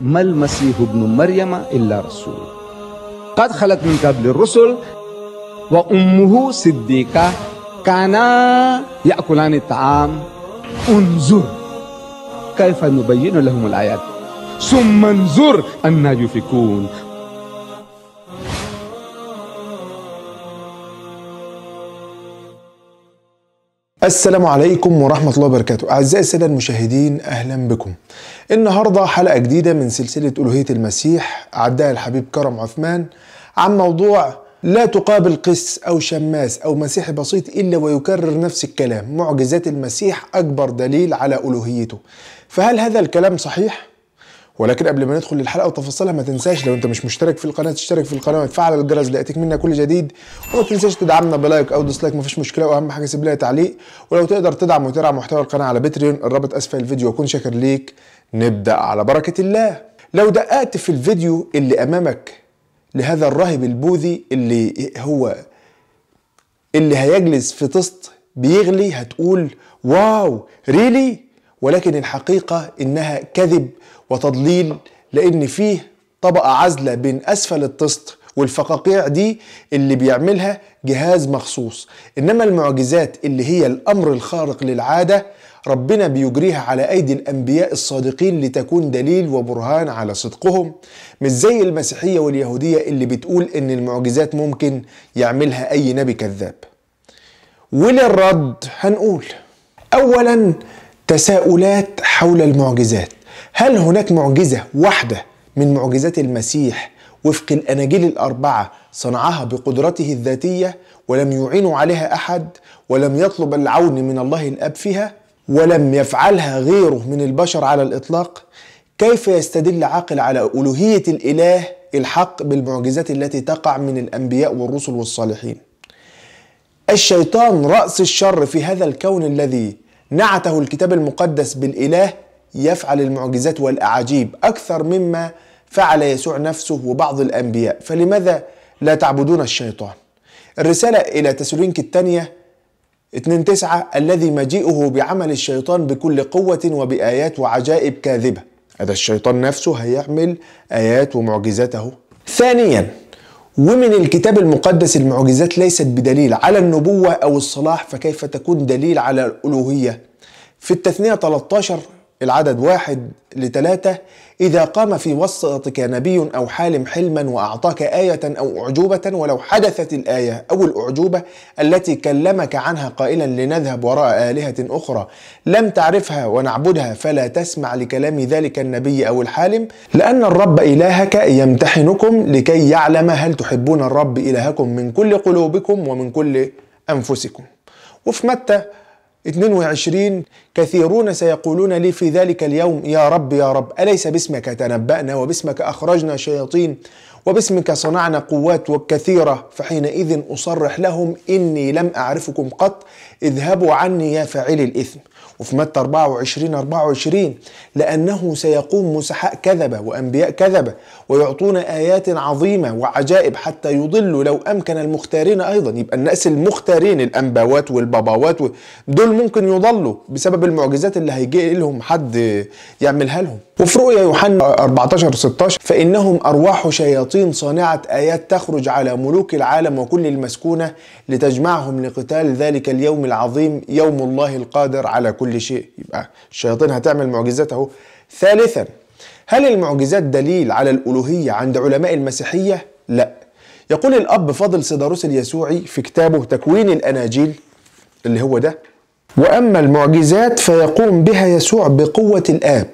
ما المسيح ابن مريم إلا رسول قد خلت من قبل الرسل وأمه صديقة كانا يأكلان الطعام انظر كيف نبين لهم الآيات ثم انظر أنا يفكون السلام عليكم ورحمة الله وبركاته أعزائي السادة المشاهدين أهلا بكم النهاردة حلقة جديدة من سلسلة ألوهية المسيح أعدها الحبيب كرم عثمان عن موضوع لا تقابل قس أو شماس أو مسيحي بسيط إلا ويكرر نفس الكلام معجزات المسيح أكبر دليل على ألوهيته فهل هذا الكلام صحيح؟ ولكن قبل ما ندخل للحلقه وتفاصيلها ما تنساش لو انت مش مشترك في القناه تشترك في القناه وتفعل الجرس لياتيك منا كل جديد وما تنساش تدعمنا بلايك او ديسلايك مفيش مشكله واهم حاجه سيب لنا تعليق ولو تقدر تدعم وتدعم محتوى القناه على باتريون الرابط اسفل الفيديو واكون شاكر ليك نبدأ على بركة الله لو دققت في الفيديو اللي أمامك لهذا الراهب البوذي اللي هو اللي هيجلس في طست بيغلي هتقول واو ريلي ولكن الحقيقة إنها كذب وتضليل لأن فيه طبقة عزلة بين أسفل الطست والفقاقيع دي اللي بيعملها جهاز مخصوص إنما المعجزات اللي هي الأمر الخارق للعادة ربنا بيجريها على أيدي الأنبياء الصادقين لتكون دليل وبرهان على صدقهم مش زي المسيحية واليهودية اللي بتقول إن المعجزات ممكن يعملها أي نبي كذاب وللرد هنقول أولا تساؤلات حول المعجزات هل هناك معجزة واحدة من معجزات المسيح وفق الأناجيل الأربعة صنعها بقدرته الذاتية ولم يعين عليها أحد ولم يطلب العون من الله الأب فيها ولم يفعلها غيره من البشر على الإطلاق كيف يستدل عاقل على ألوهية الإله الحق بالمعجزات التي تقع من الأنبياء والرسل والصالحين الشيطان رأس الشر في هذا الكون الذي نعته الكتاب المقدس بالإله يفعل المعجزات والأعاجيب أكثر مما فعل يسوع نفسه وبعض الأنبياء فلماذا لا تعبدون الشيطان الرسالة إلى تسالونيك الثانية 2 9 الذي مجيئه بعمل الشيطان بكل قوة وبآيات وعجائب كاذبة هذا الشيطان نفسه هيعمل آيات ومعجزاته ثانيا ومن الكتاب المقدس المعجزات ليست بدليل على النبوة أو الصلاح فكيف تكون دليل على الألوهية في التثنية 13 العدد واحد لثلاثة إذا قام في وسطك نبي أو حالم حلما وأعطاك آية أو أعجوبة ولو حدثت الآية أو الأعجوبة التي كلمك عنها قائلا لنذهب وراء آلهة أخرى لم تعرفها ونعبدها فلا تسمع لكلام ذلك النبي أو الحالم لأن الرب إلهك يمتحنكم لكي يعلم هل تحبون الرب إلهكم من كل قلوبكم ومن كل أنفسكم وفي متى 22 كثيرون سيقولون لي في ذلك اليوم يا رب يا رب أليس باسمك تنبأنا وباسمك أخرجنا شياطين وباسمك صنعنا قوات وكثيرة فحينئذ أصرح لهم إني لم أعرفكم قط اذهبوا عني يا فاعلي الإثم وفي متى 24 24 لأنه سيقوم مسحاء كذبة وأنبياء كذبة ويعطون آيات عظيمة وعجائب حتى يضلوا لو أمكن المختارين أيضا يبقى الناس المختارين الأنباوات والباباوات دول ممكن يضلوا بسبب المعجزات اللي هيجي لهم حد يعملها لهم وفي رؤيا يوحنا 14 16 فإنهم أرواح شياطين صانعة آيات تخرج على ملوك العالم وكل المسكونة لتجمعهم لقتال ذلك اليوم العظيم يوم الله القادر على كل شيء يبقى الشياطين هتعمل معجزات اهو ثالثا هل المعجزات دليل على الألوهية عند علماء المسيحية؟ لا يقول الأب فاضل سيداروس اليسوعي في كتابه تكوين الأناجيل اللي هو ده وأما المعجزات فيقوم بها يسوع بقوة الآب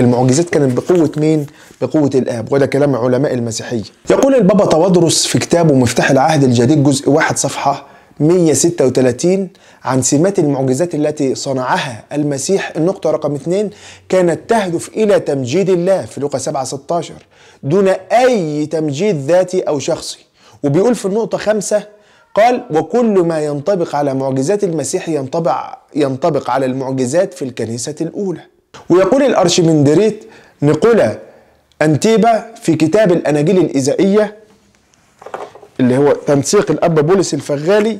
المعجزات كانت بقوة مين؟ بقوة الآب وده كلام علماء المسيحية يقول البابا تواضروس في كتابه مفتاح العهد الجديد جزء واحد صفحة 136 عن سمات المعجزات التي صنعها المسيح النقطة رقم 2 كانت تهدف إلى تمجيد الله في لوقا 7 16 دون أي تمجيد ذاتي أو شخصي وبيقول في النقطة 5 قال وكل ما ينطبق على معجزات المسيح ينطبق ينطبق على المعجزات في الكنيسة الأولى ويقول الأرشمندريت نيقولا أنتيبا في كتاب الأناجيل الإيزائية اللي هو تنسيق الأب بولس الفغالي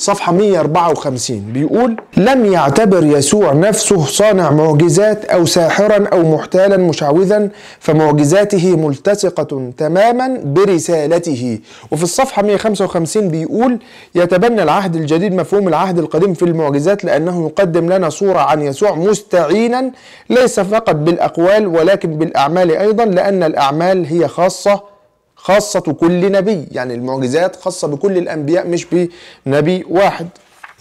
صفحة 154 بيقول لم يعتبر يسوع نفسه صانع معجزات أو ساحرا أو محتالا مشعوذا فمعجزاته ملتصقة تماما برسالته وفي الصفحة 155 بيقول يتبنى العهد الجديد مفهوم العهد القديم في المعجزات لأنه يقدم لنا صورة عن يسوع مستعينا ليس فقط بالأقوال ولكن بالأعمال أيضا لأن الأعمال هي خاصة خاصة كل نبي يعني المعجزات خاصة بكل الأنبياء مش بنبي واحد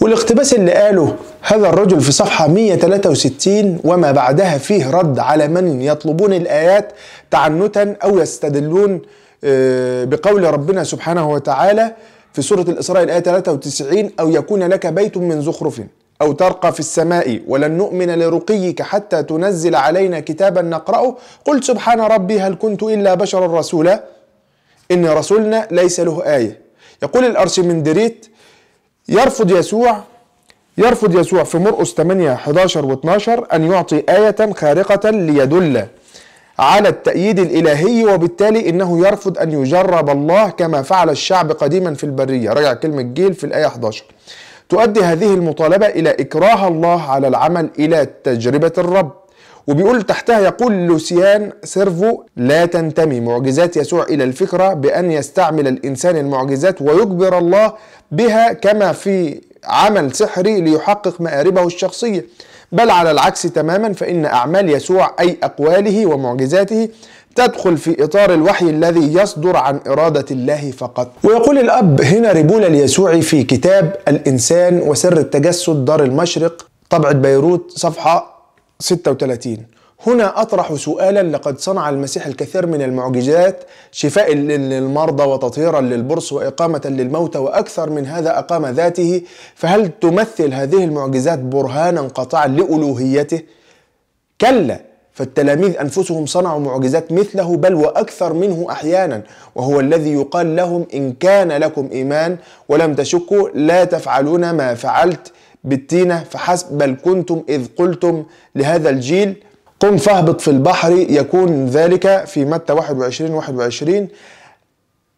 والاقتباس اللي قاله هذا الرجل في صفحة 163 وما بعدها فيه رد على من يطلبون الآيات تعنتا أو يستدلون آه، بقول ربنا سبحانه وتعالى في سورة الإسراء الآية 93 أو يكون لك بيت من زخرف أو ترقى في السماء ولن نؤمن لرقيك حتى تنزل علينا كتابا نقرأه قل سبحان ربي هل كنت إلا بشرا رسولا إن رسولنا ليس له آية يقول الأرشمندريت يرفض يسوع يرفض يسوع في مرقس 8 11 و 12 أن يعطي آية خارقة ليدل على التأييد الإلهي وبالتالي إنه يرفض أن يجرب الله كما فعل الشعب قديما في البرية رجع كلمة جيل في الآية 11 تؤدي هذه المطالبة إلى إكراه الله على العمل إلى تجربة الرب وبيقول تحتها يقول لوسيان سيرفو لا تنتمي معجزات يسوع إلى الفكرة بأن يستعمل الإنسان المعجزات ويجبر الله بها كما في عمل سحري ليحقق مآربه الشخصية بل على العكس تماما فإن أعمال يسوع أي أقواله ومعجزاته تدخل في إطار الوحي الذي يصدر عن إرادة الله فقط ويقول الأب هنا ريبولا اليسوعي في كتاب الإنسان وسر التجسد دار المشرق طبعة بيروت صفحة 36 هنا أطرح سؤالا لقد صنع المسيح الكثير من المعجزات شفاء للمرضى وتطهيرا للبرص وإقامة للموتى وأكثر من هذا أقام ذاته فهل تمثل هذه المعجزات برهانا قطعا لألوهيته؟ كلا فالتلاميذ أنفسهم صنعوا معجزات مثله بل وأكثر منه أحيانا وهو الذي يقال لهم إن كان لكم إيمان ولم تشكوا لا تفعلون ما فعلت بالتينة فحسب بل كنتم إذ قلتم لهذا الجيل قم فاهبط في البحر يكون ذلك في متى 21 21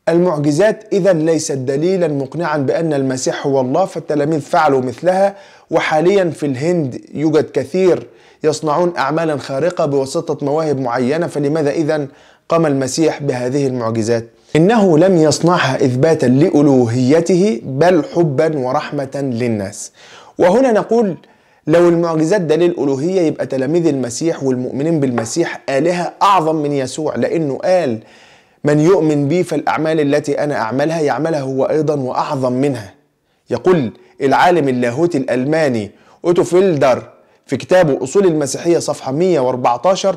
المعجزات إذا ليست دليلا مقنعا بأن المسيح هو الله فالتلاميذ فعلوا مثلها وحاليا في الهند يوجد كثير يصنعون أعمالا خارقة بواسطة مواهب معينة فلماذا إذا قام المسيح بهذه المعجزات؟ إنه لم يصنعها إثباتا لألوهيته بل حبا ورحمة للناس وهنا نقول لو المعجزات دليل ألوهية يبقى تلاميذ المسيح والمؤمنين بالمسيح آلهة أعظم من يسوع لأنه قال من يؤمن بي فالأعمال التي أنا أعملها يعملها هو أيضا وأعظم منها يقول العالم اللاهوتي الألماني أوتو فيلدر في كتابه أصول المسيحية صفحة 114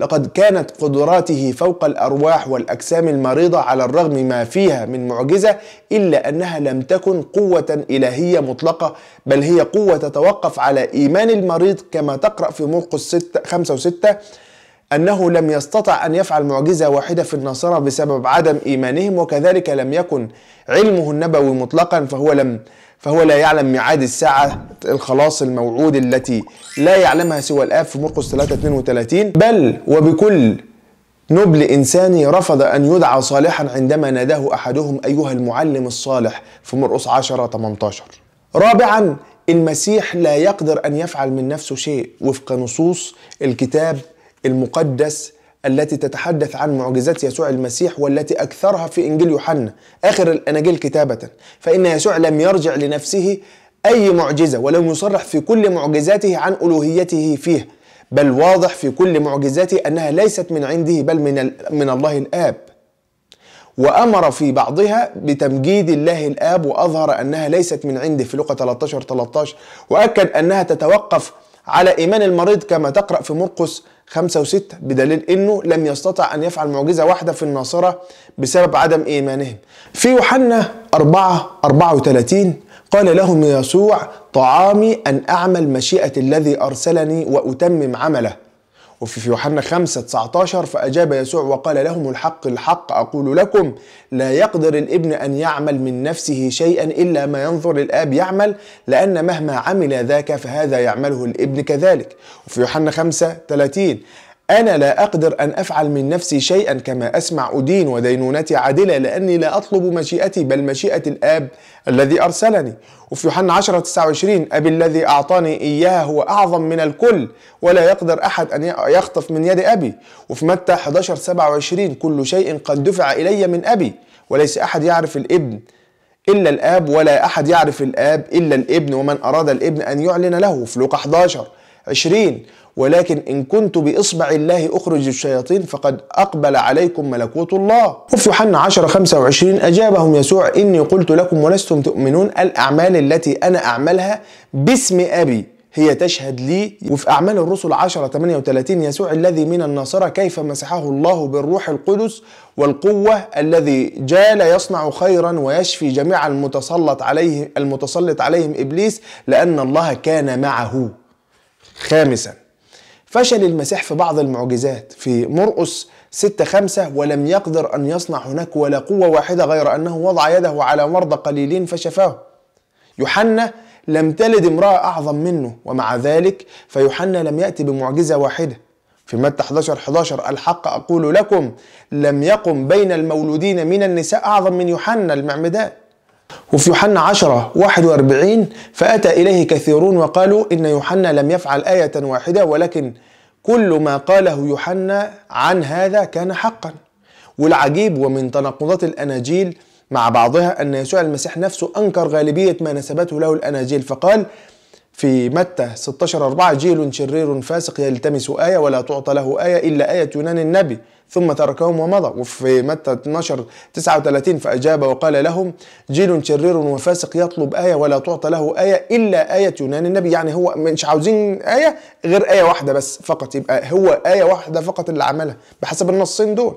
لقد كانت قدراته فوق الارواح والاجسام المريضه على الرغم ما فيها من معجزه الا انها لم تكن قوه الهيه مطلقه بل هي قوه تتوقف على ايمان المريض كما تقرا في مرقس 5 و 6 أنه لم يستطع أن يفعل معجزة واحدة في النصارى بسبب عدم إيمانهم وكذلك لم يكن علمه النبوي مطلقا فهو لم فهو لا يعلم ميعاد الساعة الخلاص الموعود التي لا يعلمها سوى الآب في مرقس 3 32 بل وبكل نبل إنساني رفض أن يدعى صالحا عندما ناداه أحدهم أيها المعلم الصالح في مرقس 10 18 رابعا المسيح لا يقدر أن يفعل من نفسه شيء وفق نصوص الكتاب المقدس التي تتحدث عن معجزات يسوع المسيح والتي أكثرها في إنجيل يوحنا آخر الأناجيل كتابة فإن يسوع لم يرجع لنفسه أي معجزة ولم يصرح في كل معجزاته عن ألوهيته فيه بل واضح في كل معجزاته أنها ليست من عنده بل من, من الله الآب وأمر في بعضها بتمجيد الله الآب وأظهر أنها ليست من عنده في لقا 13 13 وأكد أنها تتوقف على إيمان المريض كما تقرأ في مرقس خمسة وستة بدليل أنه لم يستطع أن يفعل معجزة واحدة في الناصرة بسبب عدم إيمانهم في يوحنا اربعة وثلاثين قال لهم يسوع طعامي أن أعمل مشيئة الذي أرسلني وأتمم عمله وفي يوحنا 5 19 فأجاب يسوع وقال لهم الحق الحق أقول لكم لا يقدر الابن أن يعمل من نفسه شيئا إلا ما ينظر الآب يعمل لأن مهما عمل ذاك فهذا يعمله الابن كذلك وفي يوحنا 5 30 أنا لا أقدر أن أفعل من نفسي شيئا كما أسمع أدين ودينونتي عادلة لأني لا أطلب مشيئتي بل مشيئة الآب الذي أرسلني وفي يوحنا 10 29 أبي الذي أعطاني إياها هو أعظم من الكل ولا يقدر أحد أن يخطف من يد أبي وفي متى 11 27 كل شيء قد دفع إلي من أبي وليس أحد يعرف الابن إلا الآب ولا أحد يعرف الآب إلا الابن ومن أراد الابن أن يعلن له في لوقا 11 عشرين ولكن إن كنت بإصبع الله أخرج الشياطين فقد أقبل عليكم ملكوت الله وفي يوحنا 10 25 أجابهم يسوع إني قلت لكم ولستم تؤمنون الأعمال التي أنا أعملها باسم أبي هي تشهد لي وفي أعمال الرسل 10 38 يسوع الذي من الناصرة كيف مسحه الله بالروح القدس والقوة الذي جال يصنع خيرا ويشفي جميع المتسلط عليه المتسلط عليهم إبليس لأن الله كان معه خامسا فشل المسيح في بعض المعجزات في مرقس 6 5 ولم يقدر أن يصنع هناك ولا قوة واحدة غير أنه وضع يده على مرضى قليلين فشفاهم يوحنا لم تلد امرأة أعظم منه ومع ذلك فيوحنا لم يأتي بمعجزة واحدة في متى 11 11 الحق أقول لكم لم يقم بين المولودين من النساء أعظم من يوحنا المعمدان وفي يوحنا 10 41 فأتى إليه كثيرون وقالوا إن يوحنا لم يفعل آية واحدة ولكن كل ما قاله يوحنا عن هذا كان حقا والعجيب ومن تناقضات الأناجيل مع بعضها أن يسوع المسيح نفسه أنكر غالبية ما نسبته له الأناجيل فقال في متى 16 4 جيل شرير فاسق يلتمس آية ولا تعطى له آية إلا آية يونان النبي ثم تركهم ومضى وفي متى 12 39 فأجاب وقال لهم جيل شرير وفاسق يطلب آية ولا تعطى له آية إلا آية يونان النبي يعني هو مش عاوزين آية غير آية واحدة بس فقط يبقى هو آية واحدة فقط اللي عملها بحسب النصين دول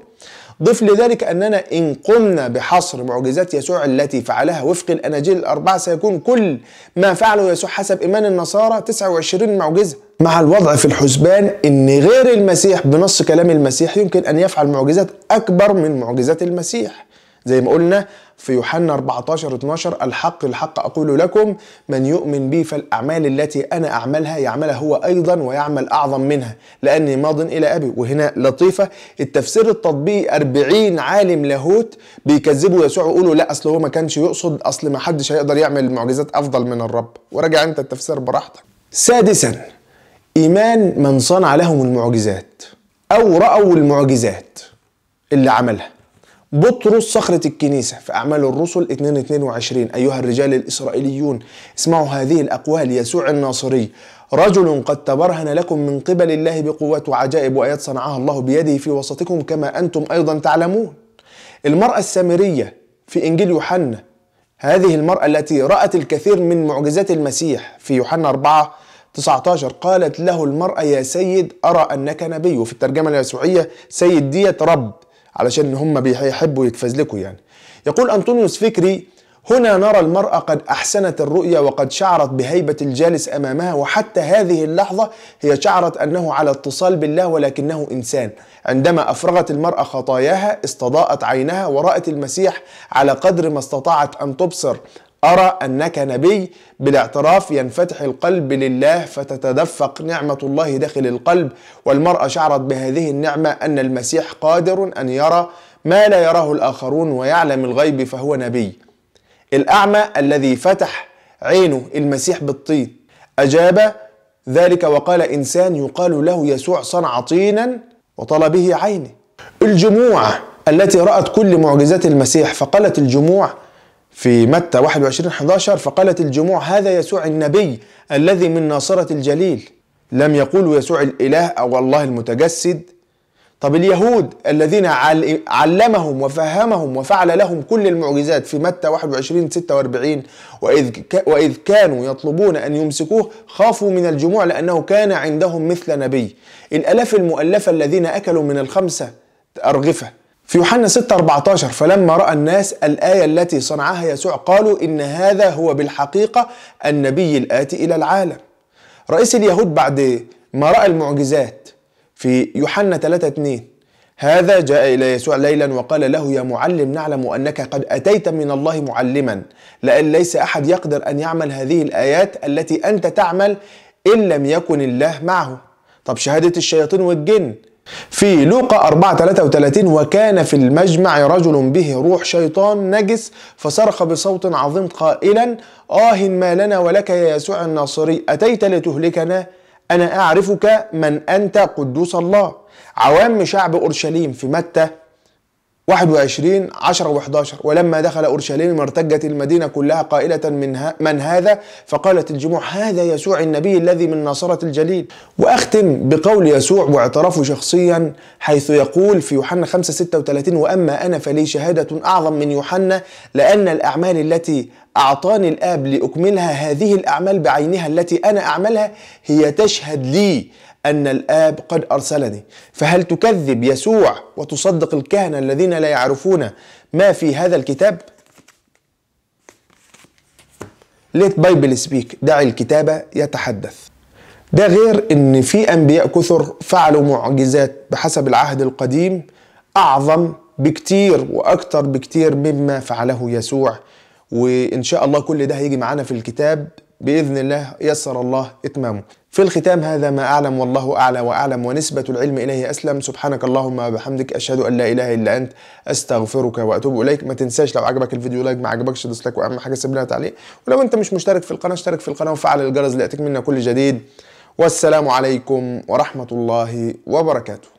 ضف لذلك أننا إن قمنا بحصر معجزات يسوع التي فعلها وفق الأناجيل الأربعة سيكون كل ما فعله يسوع حسب إيمان النصارى 29 معجزة مع الوضع في الحسبان ان غير المسيح بنص كلام المسيح يمكن ان يفعل معجزات اكبر من معجزات المسيح زي ما قلنا في يوحنا 14 12 الحق الحق أقول لكم من يؤمن بي فالأعمال التي أنا أعملها يعملها هو أيضا ويعمل أعظم منها لأني ماض إلى أبي وهنا لطيفة التفسير التطبيقي 40 عالم لاهوت بيكذبوا يسوع ويقولوا لا أصل هو ما كانش يقصد أصل ما حدش هيقدر يعمل معجزات أفضل من الرب وراجع أنت التفسير براحتك سادسا إيمان من صنع لهم المعجزات أو رأوا المعجزات اللي عملها بطرس صخرة الكنيسة في أعمال الرسل 2:22 أيها الرجال الإسرائيليون اسمعوا هذه الأقوال يسوع الناصري رجل قد تبرهن لكم من قبل الله بقوات وعجائب وآيات صنعها الله بيده في وسطكم كما أنتم أيضا تعلمون المرأة السامرية في إنجيل يوحنا هذه المرأة التي رأت الكثير من معجزات المسيح في يوحنا 4 19 قالت له المرأة يا سيد أرى أنك نبي وفي الترجمة اليسوعية سيد ديت رب علشان هم بيحبوا يكفزلكوا يعني يقول أنطونيوس فكري هنا نرى المرأة قد أحسنت الرؤية وقد شعرت بهيبة الجالس أمامها وحتى هذه اللحظة هي شعرت أنه على اتصال بالله ولكنه إنسان عندما أفرغت المرأة خطاياها استضاءت عينها ورأت المسيح على قدر ما استطاعت أن تبصر أرى أنك نبي بالاعتراف ينفتح القلب لله فتتدفق نعمة الله داخل القلب والمرأة شعرت بهذه النعمة أن المسيح قادر أن يرى ما لا يراه الآخرون ويعلم الغيب فهو نبي الأعمى الذي فتح عينه المسيح بالطين أجاب ذلك وقال إنسان يقال له يسوع صنع طينا وطلبه عينه الجموع التي رأت كل معجزات المسيح فقالت الجموع في متى 21 11 فقالت الجموع هذا يسوع النبي الذي من ناصرة الجليل لم يقولوا يسوع الإله أو الله المتجسد طب اليهود الذين علمهم وفهمهم وفعل لهم كل المعجزات في متى 21 46 وإذ, وإذ كانوا يطلبون أن يمسكوه خافوا من الجموع لأنه كان عندهم مثل نبي الألاف المؤلفة الذين أكلوا من الخمسة أرغفة في يوحنا 6 14 فلما رأى الناس الآية التي صنعها يسوع قالوا إن هذا هو بالحقيقة النبي الآتي إلى العالم رئيس اليهود بعد ما رأى المعجزات في يوحنا 3 2 هذا جاء إلى يسوع ليلا وقال له يا معلم نعلم أنك قد أتيت من الله معلما لأن ليس أحد يقدر أن يعمل هذه الآيات التي أنت تعمل إن لم يكن الله معه طب شهادة الشياطين والجن في لوقا 4 33 وكان في المجمع رجل به روح شيطان نجس فصرخ بصوت عظيم قائلا آه ما لنا ولك يا يسوع الناصري أتيت لتهلكنا أنا أعرفك من أنت قدوس الله عوام شعب أورشليم في متى 21 10 و11 ولما دخل أورشليم ارتجت المدينة كلها قائلة من, ها من هذا فقالت الجموع هذا يسوع النبي الذي من ناصرة الجليل وأختم بقول يسوع واعترافه شخصيا حيث يقول في يوحنا 5 36 وأما أنا فلي شهادة أعظم من يوحنا لأن الأعمال التي أعطاني الآب لأكملها هذه الأعمال بعينها التي أنا أعملها هي تشهد لي أن الآب قد أرسلني فهل تكذب يسوع وتصدق الكهنة الذين لا يعرفون ما في هذا الكتاب؟ ليت بايبل سبيك دعي الكتابة يتحدث ده غير ان في انبياء كثر فعلوا معجزات بحسب العهد القديم اعظم بكتير واكتر بكتير مما فعله يسوع وان شاء الله كل ده هيجي معانا في الكتاب باذن الله يسر الله اتمامه. في الختام هذا ما اعلم والله اعلى واعلم ونسبه العلم اليه اسلم سبحانك اللهم وبحمدك اشهد ان لا اله الا انت استغفرك واتوب اليك ما تنساش لو عجبك الفيديو لايك ما عجبكش ديسلايك واهم حاجه سيب لنا تعليق ولو انت مش مشترك في القناه اشترك في القناه وفعل الجرس لياتيك منا كل جديد والسلام عليكم ورحمه الله وبركاته.